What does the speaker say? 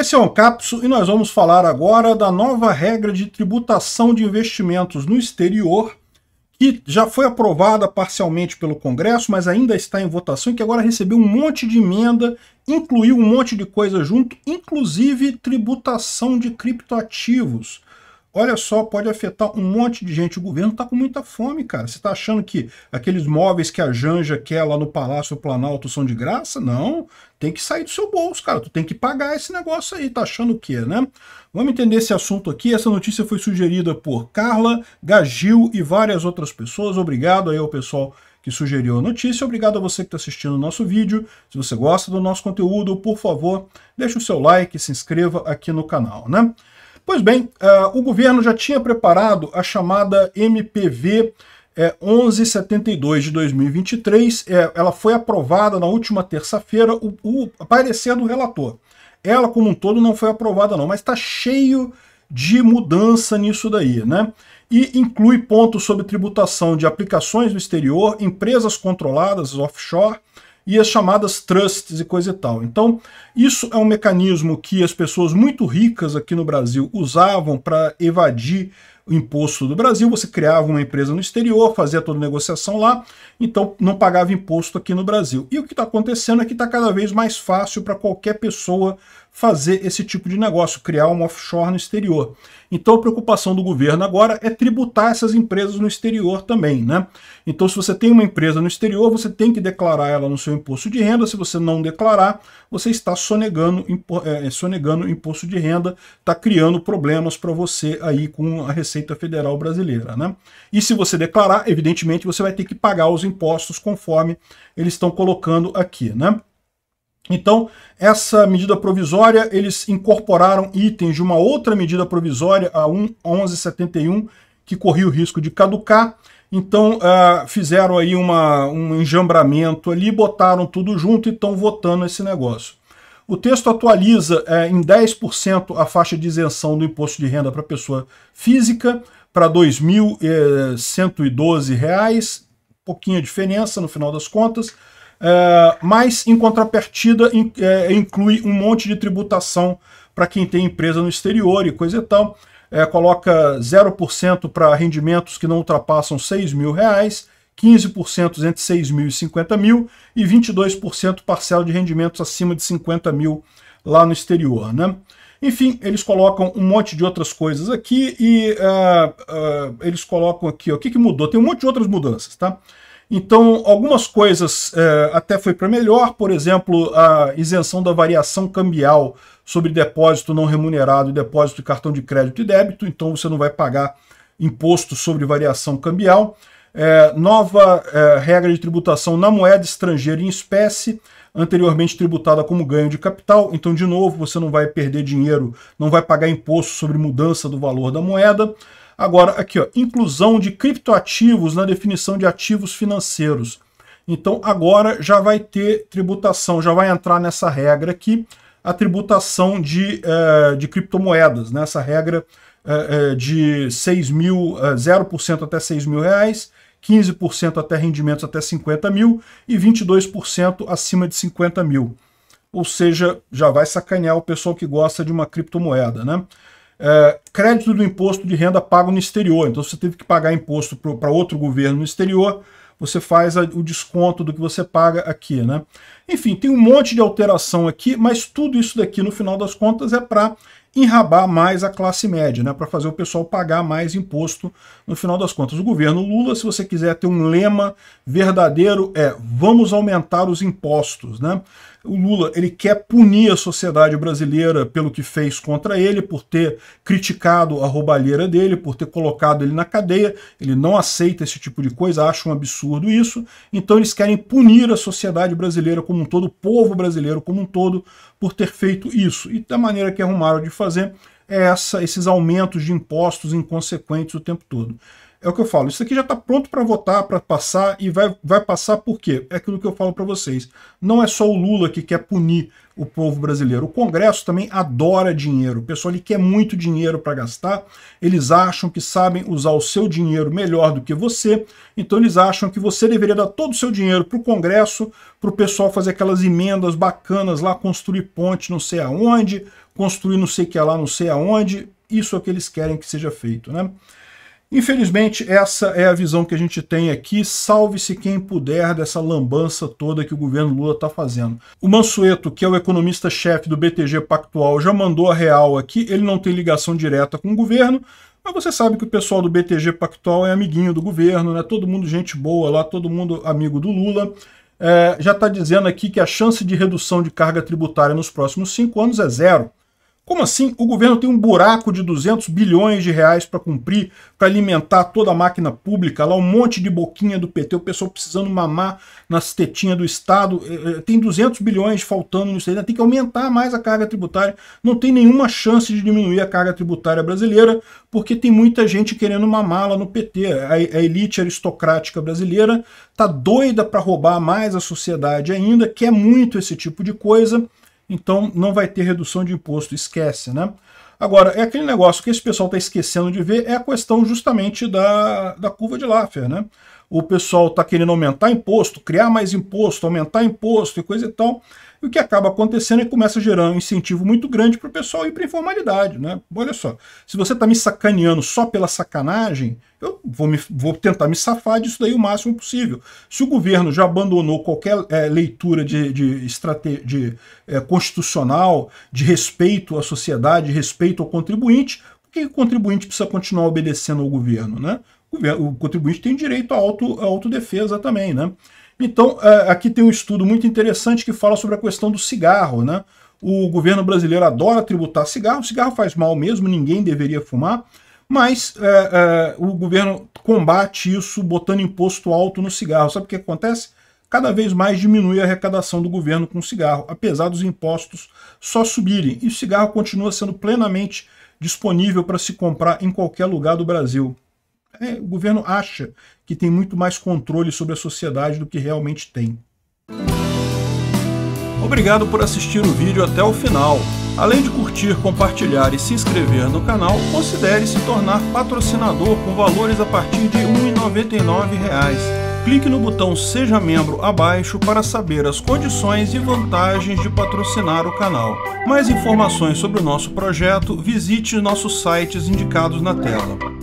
Esse é o Capso e nós vamos falar agora da nova regra de tributação de investimentos no exterior, que já foi aprovada parcialmente pelo Congresso, mas ainda está em votação e que agora recebeu um monte de emenda, incluiu um monte de coisa junto, inclusive tributação de criptoativos. Olha só, pode afetar um monte de gente. O governo está com muita fome, cara. Você está achando que aqueles móveis que a Janja quer lá no Palácio Planalto são de graça? Não. Tem que sair do seu bolso, cara. Tu tem que pagar esse negócio aí. Tá achando o quê, né? Vamos entender esse assunto aqui. Essa notícia foi sugerida por Carla, Gagil e várias outras pessoas. Obrigado aí ao pessoal que sugeriu a notícia. Obrigado a você que está assistindo o nosso vídeo. Se você gosta do nosso conteúdo, por favor, deixe o seu like, se inscreva aqui no canal, né? Pois bem, uh, o governo já tinha preparado a chamada MPV é, 1172 de 2023. É, ela foi aprovada na última terça-feira, o, o parecer do relator. Ela, como um todo, não foi aprovada, não, mas está cheio de mudança nisso daí, né? E inclui pontos sobre tributação de aplicações no exterior, empresas controladas offshore, e as chamadas trusts e coisa e tal. Então, isso é um mecanismo que as pessoas muito ricas aqui no Brasil usavam para evadir o imposto do Brasil, você criava uma empresa no exterior, fazia toda a negociação lá, então não pagava imposto aqui no Brasil. E o que está acontecendo é que está cada vez mais fácil para qualquer pessoa fazer esse tipo de negócio, criar um offshore no exterior. Então a preocupação do governo agora é tributar essas empresas no exterior também, né? Então se você tem uma empresa no exterior, você tem que declarar ela no seu imposto de renda, se você não declarar, você está sonegando, impo é, sonegando imposto de renda, está criando problemas para você aí com a receita Receita Federal Brasileira. Né? E se você declarar, evidentemente, você vai ter que pagar os impostos conforme eles estão colocando aqui. Né? Então, essa medida provisória, eles incorporaram itens de uma outra medida provisória, a 1171, que corria o risco de caducar. Então, uh, fizeram aí uma, um enjambramento ali, botaram tudo junto e estão votando esse negócio. O texto atualiza é, em 10% a faixa de isenção do imposto de renda para pessoa física para R$ 2.112, pouquinha diferença no final das contas, é, mas em contrapartida in, é, inclui um monte de tributação para quem tem empresa no exterior e coisa e tal. É, coloca 0% para rendimentos que não ultrapassam R$ 6.000. 15% entre 6 mil e 50 mil e 22% parcela de rendimentos acima de 50 mil lá no exterior. Né? Enfim, eles colocam um monte de outras coisas aqui e uh, uh, eles colocam aqui, ó, o que, que mudou? Tem um monte de outras mudanças, tá? Então, algumas coisas é, até foi para melhor, por exemplo, a isenção da variação cambial sobre depósito não remunerado e depósito de cartão de crédito e débito, então você não vai pagar imposto sobre variação cambial é, nova é, regra de tributação na moeda estrangeira em espécie, anteriormente tributada como ganho de capital. Então, de novo, você não vai perder dinheiro, não vai pagar imposto sobre mudança do valor da moeda. Agora, aqui, ó, inclusão de criptoativos na definição de ativos financeiros. Então, agora já vai ter tributação, já vai entrar nessa regra aqui a tributação de, é, de criptomoedas, nessa né? regra é, é, de 6 mil, 0% é, até 6 mil reais, 15% até rendimentos até 50 mil e 22% acima de 50 mil. Ou seja, já vai sacanear o pessoal que gosta de uma criptomoeda, né? É, crédito do imposto de renda pago no exterior. Então, se você teve que pagar imposto para outro governo no exterior, você faz a, o desconto do que você paga aqui, né? Enfim, tem um monte de alteração aqui, mas tudo isso daqui, no final das contas, é para enrabar mais a classe média, né, para fazer o pessoal pagar mais imposto no final das contas. O governo Lula, se você quiser ter um lema verdadeiro, é vamos aumentar os impostos. Né? O Lula ele quer punir a sociedade brasileira pelo que fez contra ele, por ter criticado a roubalheira dele, por ter colocado ele na cadeia. Ele não aceita esse tipo de coisa, acha um absurdo isso. Então eles querem punir a sociedade brasileira como como um todo, o povo brasileiro como um todo, por ter feito isso. E da maneira que arrumaram de fazer é essa, esses aumentos de impostos inconsequentes o tempo todo. É o que eu falo, isso aqui já está pronto para votar, para passar, e vai, vai passar por quê? É aquilo que eu falo para vocês. Não é só o Lula que quer punir o povo brasileiro. O Congresso também adora dinheiro. O pessoal ali quer muito dinheiro para gastar. Eles acham que sabem usar o seu dinheiro melhor do que você. Então eles acham que você deveria dar todo o seu dinheiro para o Congresso, para o pessoal fazer aquelas emendas bacanas lá, construir ponte não sei aonde, construir não sei o que lá não sei aonde. Isso é o que eles querem que seja feito, né? Infelizmente, essa é a visão que a gente tem aqui. Salve-se quem puder dessa lambança toda que o governo Lula está fazendo. O Mansueto, que é o economista-chefe do BTG Pactual, já mandou a real aqui. Ele não tem ligação direta com o governo, mas você sabe que o pessoal do BTG Pactual é amiguinho do governo, né? todo mundo gente boa lá, todo mundo amigo do Lula. É, já está dizendo aqui que a chance de redução de carga tributária nos próximos cinco anos é zero. Como assim o governo tem um buraco de 200 bilhões de reais para cumprir, para alimentar toda a máquina pública, lá um monte de boquinha do PT, o pessoal precisando mamar nas tetinhas do Estado, eh, eh, tem 200 bilhões faltando nisso aí, né? tem que aumentar mais a carga tributária, não tem nenhuma chance de diminuir a carga tributária brasileira, porque tem muita gente querendo mamá-la no PT, a elite aristocrática brasileira está doida para roubar mais a sociedade ainda, quer muito esse tipo de coisa, então não vai ter redução de imposto, esquece, né? Agora, é aquele negócio que esse pessoal está esquecendo de ver é a questão justamente da, da curva de Laffer, né? o pessoal está querendo aumentar imposto, criar mais imposto, aumentar imposto e coisa e tal. E o que acaba acontecendo é que começa a gerar um incentivo muito grande para o pessoal ir para informalidade. Né? Olha só, se você está me sacaneando só pela sacanagem, eu vou, me, vou, tentar me safar disso daí o máximo possível. Se o governo já abandonou qualquer é, leitura de, de, estrate, de é, constitucional, de respeito à sociedade, de respeito ao contribuinte, por que o contribuinte precisa continuar obedecendo ao governo? Né? o contribuinte tem direito à, auto, autodefesa também, né? Então, é, aqui tem um estudo muito interessante que fala sobre a questão do cigarro, né? O governo brasileiro adora tributar cigarro, o cigarro faz mal mesmo, ninguém deveria fumar, mas é, é, o governo combate isso botando imposto alto no cigarro. Sabe o que acontece? Cada vez mais diminui a arrecadação do governo com o cigarro, apesar dos impostos só subirem. E o cigarro continua sendo plenamente disponível para se comprar em qualquer lugar do Brasil. É, o governo acha que tem muito mais controle sobre a sociedade do que realmente tem. Obrigado por assistir o vídeo até o final. Além de curtir, compartilhar e se inscrever no canal, considere se tornar patrocinador com valores a partir de R$ 1,99 clique no botão Seja Membro abaixo para saber as condições e vantagens de patrocinar o canal. Mais informações sobre o nosso projeto, visite nossos sites indicados na tela.